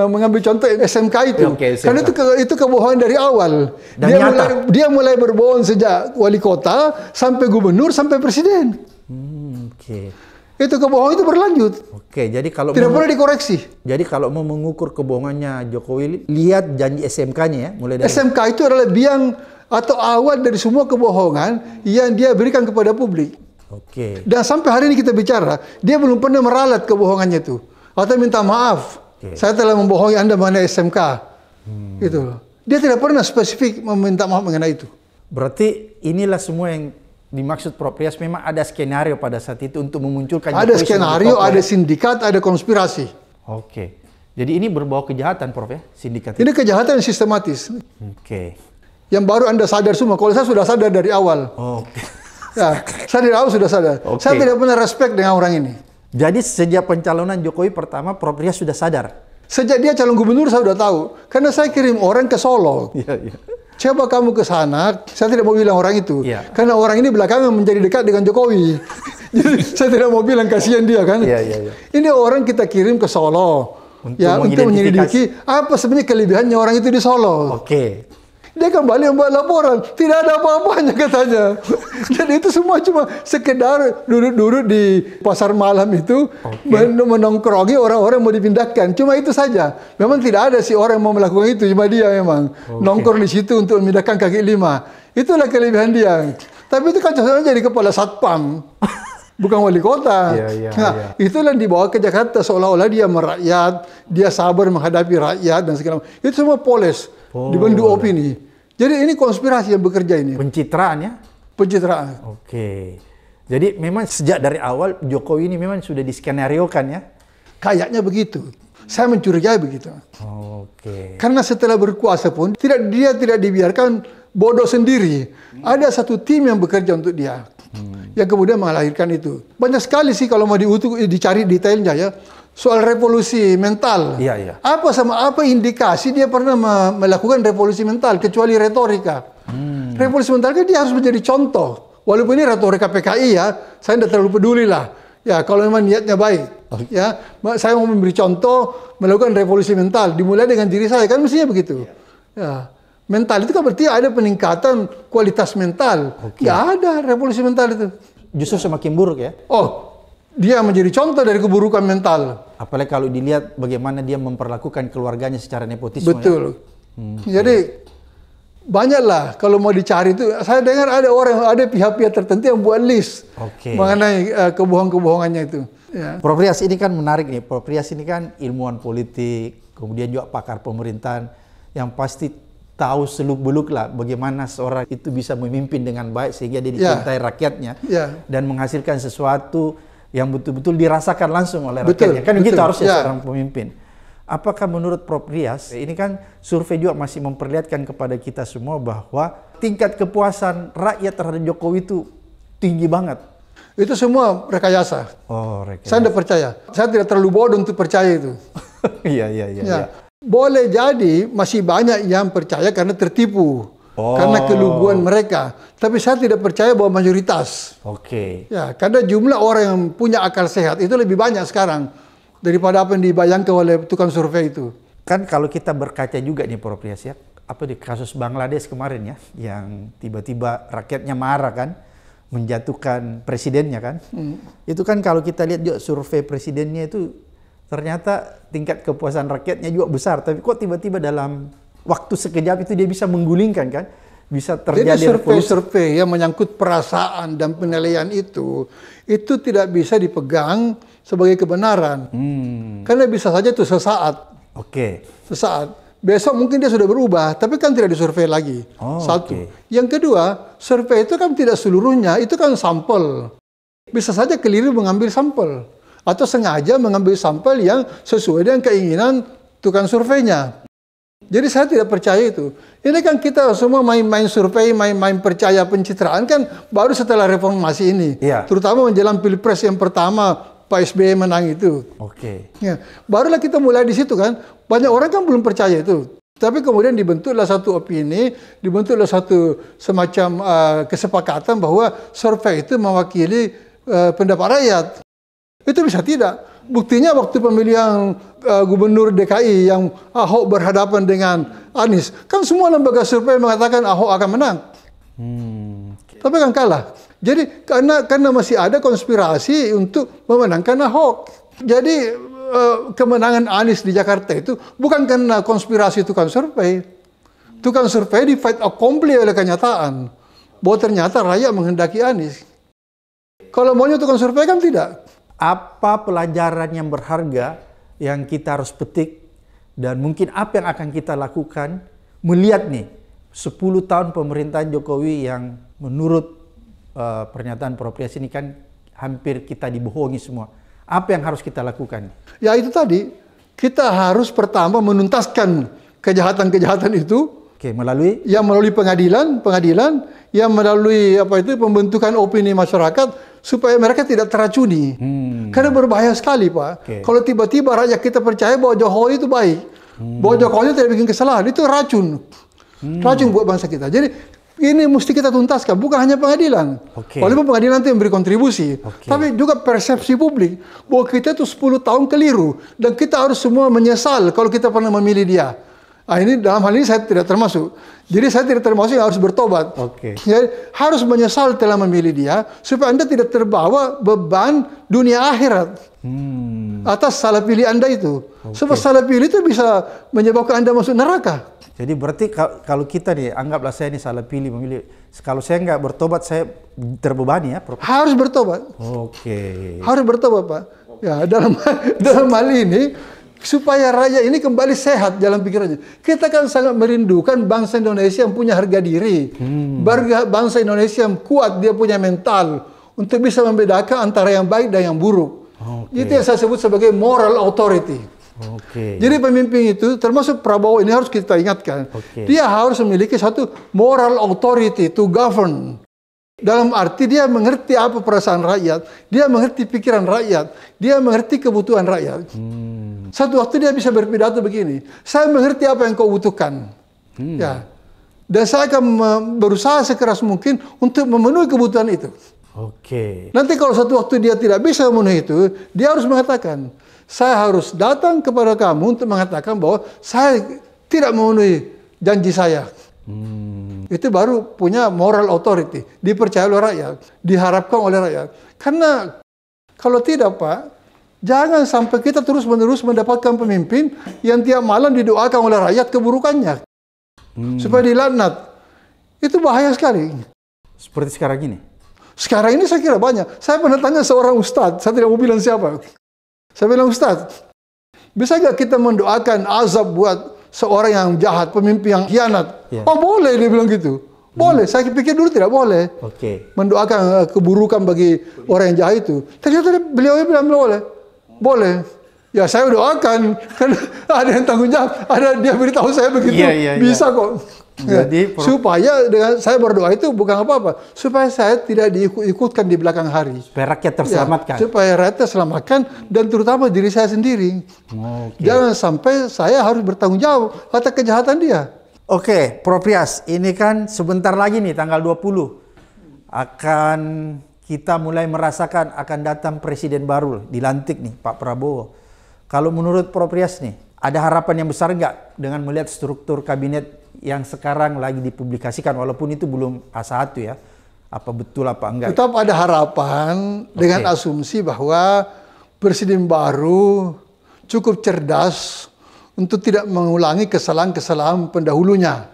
mengambil contoh SMK itu. Okay, SMK. Karena itu ke, itu kebohongan dari awal. Dan dia mulai dia mulai berbohong sejak wali kota sampai gubernur sampai presiden. Hmm, Oke. Okay itu kebohongan itu berlanjut. Oke, jadi kalau tidak boleh dikoreksi. Jadi kalau mau mengukur kebohongannya Jokowi, lihat janji SMK-nya ya, mulai dari SMK itu adalah biang atau awal dari semua kebohongan yang dia berikan kepada publik. Oke. Okay. Dan sampai hari ini kita bicara, dia belum pernah meralat kebohongannya itu. Atau minta maaf, okay. saya telah membohongi Anda mengenai SMK. Hmm. Gitu Dia tidak pernah spesifik meminta maaf mengenai itu. Berarti inilah semua yang dimaksud Prof. Rias memang ada skenario pada saat itu untuk memunculkan Ada skenario, ada ya? sindikat, ada konspirasi. Oke. Okay. Jadi ini berbau kejahatan Prof ya, sindikat. Ini kejahatan yang sistematis. Oke. Okay. Yang baru Anda sadar semua, kalau saya sudah sadar dari awal. Oke. Okay ya, saya tidak tahu sudah sadar. Okay. Saya tidak pernah respect dengan orang ini. Jadi sejak pencalonan Jokowi pertama, Prof. Ria sudah sadar? Sejak dia calon gubernur saya sudah tahu. Karena saya kirim orang ke Solo. Iya, iya. Coba kamu ke sana, saya tidak mau bilang orang itu. Ya. Karena orang ini belakangan menjadi dekat dengan Jokowi. Jadi saya tidak mau bilang kasihan dia kan. Ya, ya, ya. Ini orang kita kirim ke Solo. Untuk ya, untuk menyelidiki apa sebenarnya kelebihannya orang itu di Solo. Oke. Okay. Dia kembali membuat laporan. Tidak ada apa-apanya katanya. Dan itu semua cuma sekedar duduk-duduk di pasar malam itu okay. menongkrongi orang-orang mau dipindahkan. Cuma itu saja. Memang tidak ada si orang yang mau melakukan itu. Cuma dia memang okay. nongkrong di situ untuk memindahkan kaki lima. Itulah kelebihan dia. Tapi itu kan jadi kepala satpam. bukan wali kota. Yeah, yeah, nah, yeah. itulah dibawa ke Jakarta seolah-olah dia merakyat, dia sabar menghadapi rakyat dan segala macam. Itu semua polis. Oh. Dibantu opini. Jadi ini konspirasi yang bekerja ini. Pencitraan ya? Pencitraan. Oke. Jadi memang sejak dari awal Jokowi ini memang sudah diskenariokan ya? Kayaknya begitu. Saya mencurigai begitu. Oke. Karena setelah berkuasa pun tidak dia tidak dibiarkan bodoh sendiri. Ada satu tim yang bekerja untuk dia. Hmm. Yang kemudian melahirkan itu. Banyak sekali sih kalau mau diutuk eh, dicari detailnya ya soal revolusi mental. Iya, iya. Apa sama apa indikasi dia pernah melakukan revolusi mental kecuali retorika. Hmm. Revolusi mental kan dia harus menjadi contoh. Walaupun ini retorika PKI ya, saya tidak terlalu peduli lah. Ya, kalau memang niatnya baik, oh. ya, saya mau memberi contoh melakukan revolusi mental dimulai dengan diri saya kan mestinya begitu. Iya. Ya. Mental itu kan berarti ada peningkatan kualitas mental. Okay. Ya ada revolusi mental itu. Justru semakin buruk ya? Oh, dia menjadi contoh dari keburukan mental. Apalagi kalau dilihat bagaimana dia memperlakukan keluarganya secara nepotisme. Ya. Betul. Hmm. Jadi banyaklah kalau mau dicari itu saya dengar ada orang ada pihak-pihak tertentu yang buat list okay. mengenai uh, eh, kebohongan-kebohongannya itu. Ya. Prof Rias ini kan menarik nih. Prof Rias ini kan ilmuwan politik, kemudian juga pakar pemerintahan yang pasti tahu seluk beluk lah bagaimana seorang itu bisa memimpin dengan baik sehingga dia ya. dicintai ya. rakyatnya ya. dan menghasilkan sesuatu yang betul-betul dirasakan langsung oleh betul, rakyatnya. Kan gitu betul, harusnya ya. seorang pemimpin. Apakah menurut Prof. Rias, ini kan survei juga masih memperlihatkan kepada kita semua bahwa tingkat kepuasan rakyat terhadap Jokowi itu tinggi banget. Itu semua rekayasa. Oh, rekayasa. Saya tidak percaya. Saya tidak terlalu bodoh untuk percaya itu. Iya, iya, iya, ya. iya. Boleh jadi masih banyak yang percaya karena tertipu. Oh. Karena keluguan mereka. Tapi saya tidak percaya bahwa mayoritas. Oke. Okay. Ya, karena jumlah orang yang punya akal sehat itu lebih banyak sekarang daripada apa yang dibayangkan oleh tukang survei itu. Kan kalau kita berkaca juga nih Prof. ya, apa di kasus Bangladesh kemarin ya, yang tiba-tiba rakyatnya marah kan, menjatuhkan presidennya kan. Hmm. Itu kan kalau kita lihat juga survei presidennya itu ternyata tingkat kepuasan rakyatnya juga besar, tapi kok tiba-tiba dalam waktu sekejap itu dia bisa menggulingkan kan bisa terjadi Jadi survei-survei yang menyangkut perasaan dan penilaian itu itu tidak bisa dipegang sebagai kebenaran hmm. karena bisa saja itu sesaat oke okay. sesaat besok mungkin dia sudah berubah tapi kan tidak disurvei lagi oh, satu okay. yang kedua survei itu kan tidak seluruhnya itu kan sampel bisa saja keliru mengambil sampel atau sengaja mengambil sampel yang sesuai dengan keinginan tukang surveinya jadi saya tidak percaya itu. Ini kan kita semua main-main survei, main-main percaya pencitraan kan baru setelah reformasi ini. Ya. Terutama menjelang pilpres yang pertama Pak SBY menang itu. Oke. Okay. Ya. Barulah kita mulai di situ kan. Banyak orang kan belum percaya itu. Tapi kemudian dibentuklah satu opini, dibentuklah satu semacam uh, kesepakatan bahwa survei itu mewakili uh, pendapat rakyat. Itu bisa tidak. Buktinya waktu pemilihan uh, gubernur DKI yang Ahok berhadapan dengan Anies, kan semua lembaga survei mengatakan Ahok akan menang. Hmm. Tapi kan kalah. Jadi karena karena masih ada konspirasi untuk memenangkan Ahok. Jadi uh, kemenangan Anies di Jakarta itu bukan karena konspirasi tukang survei. Tukang survei di fight accompli oleh kenyataan bahwa ternyata rakyat menghendaki Anies. Kalau maunya tukang survei kan tidak apa pelajaran yang berharga yang kita harus petik dan mungkin apa yang akan kita lakukan melihat nih 10 tahun pemerintahan Jokowi yang menurut uh, pernyataan Prof. ini kan hampir kita dibohongi semua. Apa yang harus kita lakukan? Ya itu tadi, kita harus pertama menuntaskan kejahatan-kejahatan itu Oke, melalui yang melalui pengadilan, pengadilan yang melalui apa itu pembentukan opini masyarakat supaya mereka tidak teracuni. Hmm. Karena berbahaya sekali, Pak. Okay. Kalau tiba-tiba rakyat kita percaya bahwa Jokowi itu baik, hmm. bahwa Jokowi itu tidak bikin kesalahan, itu racun. Hmm. Racun buat bangsa kita. Jadi ini mesti kita tuntaskan, bukan hanya pengadilan. Okay. Walaupun pengadilan nanti memberi kontribusi, okay. tapi juga persepsi publik bahwa kita itu 10 tahun keliru dan kita harus semua menyesal kalau kita pernah memilih dia. Nah, ini dalam hal ini saya tidak termasuk. Jadi saya tidak termasuk yang harus bertobat. Oke. Okay. Jadi harus menyesal telah memilih dia supaya Anda tidak terbawa beban dunia akhirat. Hmm. Atas salah pilih Anda itu. Okay. Sebab salah pilih itu bisa menyebabkan Anda masuk neraka. Jadi berarti kalau kita nih anggaplah saya ini salah pilih memilih kalau saya nggak bertobat saya terbebani ya, Prof. Harus bertobat. Oke. Okay. Harus bertobat, Pak. Ya, dalam dalam hal ini supaya rakyat ini kembali sehat dalam pikirannya. Kita kan sangat merindukan bangsa Indonesia yang punya harga diri, hmm. bangsa Indonesia yang kuat, dia punya mental untuk bisa membedakan antara yang baik dan yang buruk. Okay. Itu yang saya sebut sebagai moral authority. Okay. Jadi pemimpin itu termasuk Prabowo ini harus kita ingatkan. Okay. Dia harus memiliki satu moral authority to govern. Dalam arti dia mengerti apa perasaan rakyat, dia mengerti pikiran rakyat, dia mengerti kebutuhan rakyat. Hmm. Satu waktu dia bisa berpidato begini, saya mengerti apa yang kau butuhkan. Hmm. Ya. Dan saya akan berusaha sekeras mungkin untuk memenuhi kebutuhan itu. Oke. Okay. Nanti kalau satu waktu dia tidak bisa memenuhi itu, dia harus mengatakan, saya harus datang kepada kamu untuk mengatakan bahwa saya tidak memenuhi janji saya. Hmm. Itu baru punya moral authority, dipercaya oleh rakyat, diharapkan oleh rakyat. Karena kalau tidak Pak, jangan sampai kita terus-menerus mendapatkan pemimpin yang tiap malam didoakan oleh rakyat keburukannya. Hmm. Supaya dilanat. Itu bahaya sekali. Seperti sekarang ini? Sekarang ini saya kira banyak. Saya pernah tanya seorang ustadz, saya tidak mau bilang siapa. Saya bilang ustadz, bisa nggak kita mendoakan azab buat seorang yang jahat, pemimpin yang kianat. Yeah. Oh boleh dia bilang gitu. Boleh, hmm. saya pikir dulu tidak boleh. Okay. Mendoakan eh, keburukan bagi orang yang jahat itu. Ternyata beliau bilang boleh. Boleh. Ya saya doakan, kan ada yang tanggung jawab. Ada dia beritahu saya begitu. Yeah, yeah, iya. bisa yeah. kok. Ya, Jadi supaya dengan saya berdoa itu bukan apa-apa, supaya saya tidak diikut-ikutkan di belakang hari. Supaya rakyat ya, terselamatkan. Ya, supaya rakyat terselamatkan dan terutama diri saya sendiri. Okay. Jangan sampai saya harus bertanggung jawab atas kejahatan dia. Oke, okay, Proprias, ini kan sebentar lagi nih tanggal 20 akan kita mulai merasakan akan datang presiden baru dilantik nih Pak Prabowo. Kalau menurut Proprias nih, ada harapan yang besar nggak dengan melihat struktur kabinet yang sekarang lagi dipublikasikan walaupun itu belum A1 ya. Apa betul apa enggak? Tetap ada harapan okay. dengan asumsi bahwa presiden baru cukup cerdas untuk tidak mengulangi kesalahan-kesalahan pendahulunya.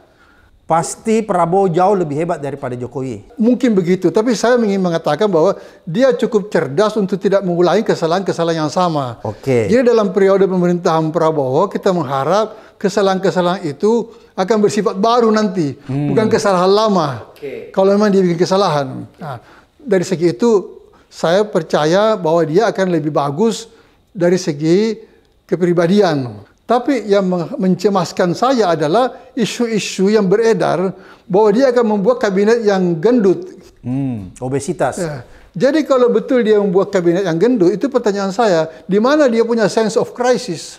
Pasti Prabowo jauh lebih hebat daripada Jokowi. Mungkin begitu, tapi saya ingin mengatakan bahwa dia cukup cerdas untuk tidak mengulangi kesalahan-kesalahan yang sama. Oke. Okay. Jadi dalam periode pemerintahan Prabowo kita mengharap kesalahan-kesalahan itu akan bersifat baru nanti, hmm. bukan kesalahan lama. Okay. Kalau memang dia bikin kesalahan. Nah, dari segi itu saya percaya bahwa dia akan lebih bagus dari segi kepribadian. Tapi yang mencemaskan saya adalah isu-isu yang beredar bahwa dia akan membuat kabinet yang gendut. Hmm, obesitas. Ya. Jadi kalau betul dia membuat kabinet yang gendut, itu pertanyaan saya, di mana dia punya sense of crisis?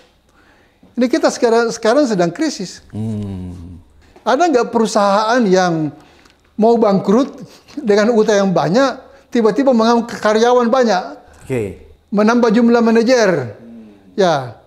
Ini kita sekarang sekarang sedang krisis. Hmm. Ada nggak perusahaan yang mau bangkrut dengan utang yang banyak, tiba-tiba mengangkat karyawan banyak, okay. menambah jumlah manajer, ya.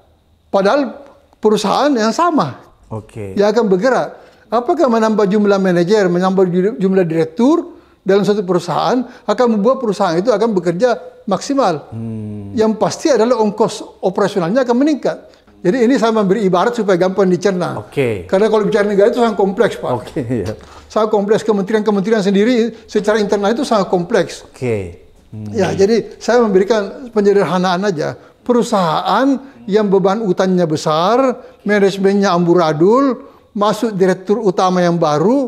Padahal perusahaan yang sama, okay. yang akan bergerak. Apakah menambah jumlah manajer, menambah jumlah direktur dalam suatu perusahaan akan membuat perusahaan itu akan bekerja maksimal? Hmm. Yang pasti adalah ongkos operasionalnya akan meningkat jadi ini saya memberi ibarat supaya gampang dicerna. Oke. Okay. Karena kalau bicara negara itu sangat kompleks, Pak. Oke, okay, iya. Sangat kompleks kementerian-kementerian sendiri secara internal itu sangat kompleks. Oke. Okay. Hmm. Ya, jadi saya memberikan penyederhanaan aja. Perusahaan yang beban utangnya besar, manajemennya amburadul, masuk direktur utama yang baru,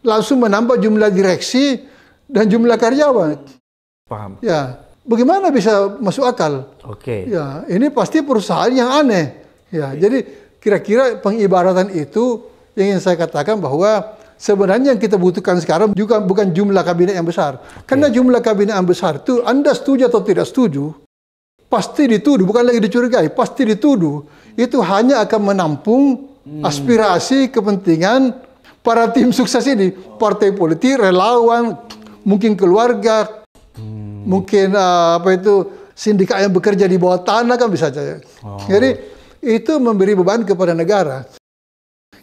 langsung menambah jumlah direksi dan jumlah karyawan. Paham. Ya, bagaimana bisa masuk akal? Oke. Okay. Ya, ini pasti perusahaan yang aneh. Ya, jadi kira-kira pengibaratan itu yang ingin saya katakan bahwa sebenarnya yang kita butuhkan sekarang juga bukan jumlah kabinet yang besar. Karena jumlah kabinet yang besar itu Anda setuju atau tidak setuju, pasti dituduh, bukan lagi dicurigai, pasti dituduh. Itu hanya akan menampung hmm. aspirasi, kepentingan para tim sukses ini, partai politik, relawan, mungkin keluarga, hmm. mungkin eh, apa itu sindikat yang bekerja di bawah tanah kan bisa saja. Oh. Jadi itu memberi beban kepada negara.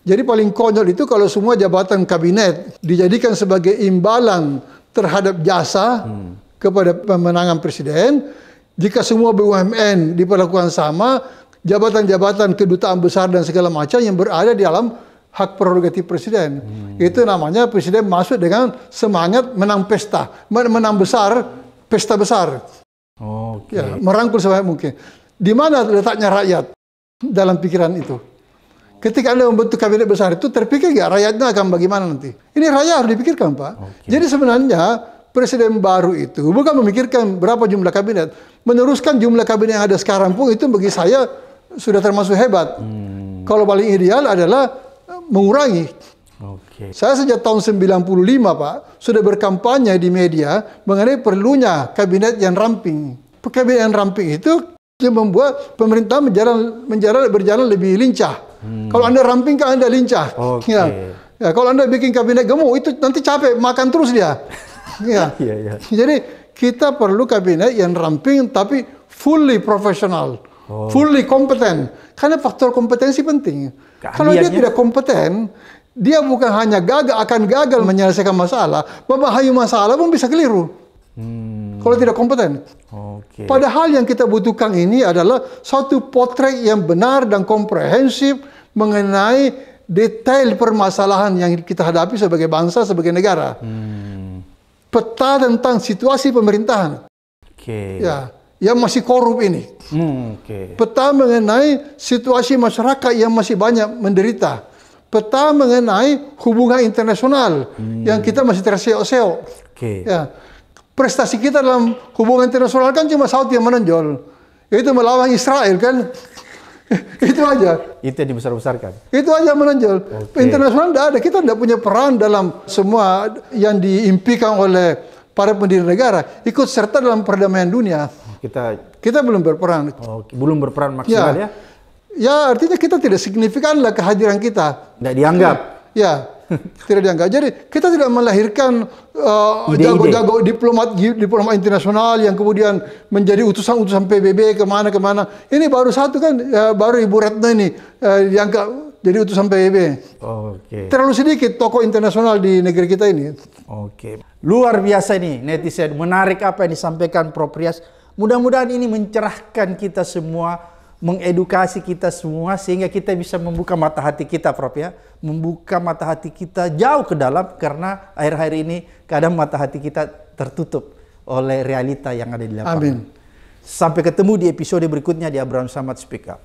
Jadi paling konyol itu kalau semua jabatan kabinet dijadikan sebagai imbalan terhadap jasa hmm. kepada pemenangan presiden, jika semua BUMN diperlakukan sama, jabatan-jabatan kedutaan besar dan segala macam yang berada di dalam hak prerogatif presiden. Hmm. Itu namanya presiden masuk dengan semangat menang pesta, menang besar, pesta besar. Oh, okay. ya, merangkul sebanyak mungkin. Di mana letaknya rakyat? dalam pikiran itu. Ketika Anda membentuk kabinet besar itu, terpikir nggak rakyatnya akan bagaimana nanti? Ini rakyat harus dipikirkan, Pak. Okay. Jadi sebenarnya presiden baru itu bukan memikirkan berapa jumlah kabinet. Meneruskan jumlah kabinet yang ada sekarang pun itu bagi saya sudah termasuk hebat. Hmm. Kalau paling ideal adalah eh, mengurangi. Okay. Saya sejak tahun 95 Pak, sudah berkampanye di media mengenai perlunya kabinet yang ramping. Kabinet yang ramping itu dia membuat pemerintah menjalan berjalan, berjalan lebih lincah. Hmm. Kalau anda rampingkan anda lincah. Okay. Ya. ya. Kalau anda bikin kabinet gemuk itu nanti capek makan terus dia. ya. ya, ya. Jadi kita perlu kabinet yang ramping tapi fully profesional, oh. fully kompeten. Karena faktor kompetensi penting. Kalau dia tidak kompeten, dia bukan hanya gagal akan gagal menyelesaikan masalah, Hayu masalah pun bisa keliru. Hmm. Kalau tidak kompeten. Okay. Padahal yang kita butuhkan ini adalah satu potret yang benar dan komprehensif mengenai detail permasalahan yang kita hadapi sebagai bangsa, sebagai negara. Hmm. Peta tentang situasi pemerintahan. Okay. Ya, yang masih korup ini. Hmm, okay. Peta mengenai situasi masyarakat yang masih banyak menderita peta mengenai hubungan internasional hmm. yang kita masih terseok-seok. Okay. Ya prestasi kita dalam hubungan internasional kan cuma Saudi yang menonjol. Itu melawan Israel kan. itu aja. Itu yang dibesar-besarkan. Itu aja menonjol. Okay. Internasional tidak ada. Kita tidak punya peran dalam semua yang diimpikan oleh para pendiri negara. Ikut serta dalam perdamaian dunia. Kita kita belum berperan. Oh, belum berperan ya. maksimal ya. ya. Ya artinya kita tidak signifikan lah kehadiran kita. Tidak dianggap. Ya. tidak dianggap. Jadi kita tidak melahirkan jago uh, jago-jago diplomat diplomat internasional yang kemudian menjadi utusan-utusan PBB kemana-kemana. Ini baru satu kan, uh, baru Ibu Retno ini uh, dianggap jadi utusan PBB. Oke. Okay. Terlalu sedikit tokoh internasional di negeri kita ini. Oke. Okay. Luar biasa ini netizen. Menarik apa yang disampaikan Prof Mudah-mudahan ini mencerahkan kita semua mengedukasi kita semua sehingga kita bisa membuka mata hati kita Prof ya. Membuka mata hati kita jauh ke dalam karena akhir-akhir ini kadang mata hati kita tertutup oleh realita yang ada di lapangan. Amin. Sampai ketemu di episode berikutnya di Abraham Samad Speak Up.